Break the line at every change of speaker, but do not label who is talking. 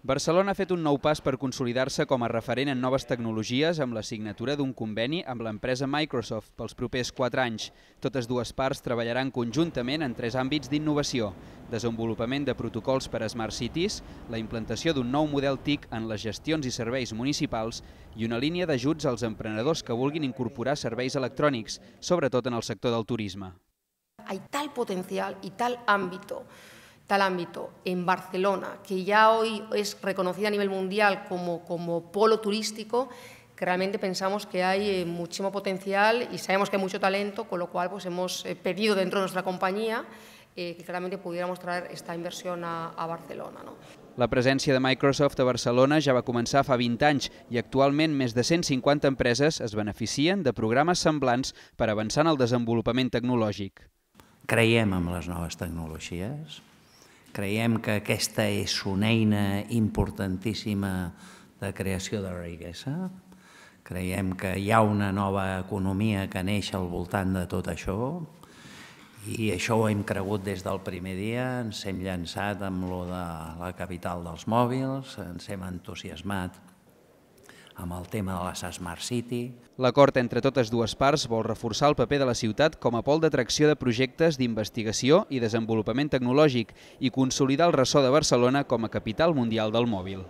Barcelona ha fet un nou pas per consolidar-se com a referent en noves tecnologies amb la signatura d'un conveni amb l'empresa Microsoft pels propers 4 anys. Totes dues parts treballaran conjuntament en tres àmbits d'innovació, desenvolupament de protocols per a Smart Cities, la implantació d'un nou model TIC en les gestions i serveis municipals i una línia d'ajuts als emprenedors que vulguin incorporar serveis electrònics, sobretot en el sector del turisme.
Hay tal potencial y tal ámbito tal ámbito en Barcelona, que ya hoy es reconocida a nivel mundial como, como polo turístico, que realmente pensamos que hay eh, muchísimo potencial y sabemos que hay mucho talento, con lo cual pues, hemos eh, pedido dentro de nuestra compañía eh, que claramente pudiéramos traer esta inversión a, a Barcelona. ¿no?
La presència de Microsoft a Barcelona ja va començar fa 20 anys i actualment més de 150 empreses es beneficien de programes semblants per avançar en el desenvolupament tecnològic. Creiem en les noves
tecnologies,
Creiem que aquesta és
una eina importantíssima de creació de riquesa. Creiem que hi ha una nova economia que neix al voltant de tot això i això ho hem cregut des del primer dia, ens hem llançat amb lo de la capital dels mòbils, ens hem entusiasmat amb el tema de les
Smart City. L'acord entre totes dues parts vol reforçar el paper de la ciutat com a pol d'atracció de projectes d'investigació i desenvolupament tecnològic i consolidar el ressò de Barcelona
com a capital mundial del mòbil.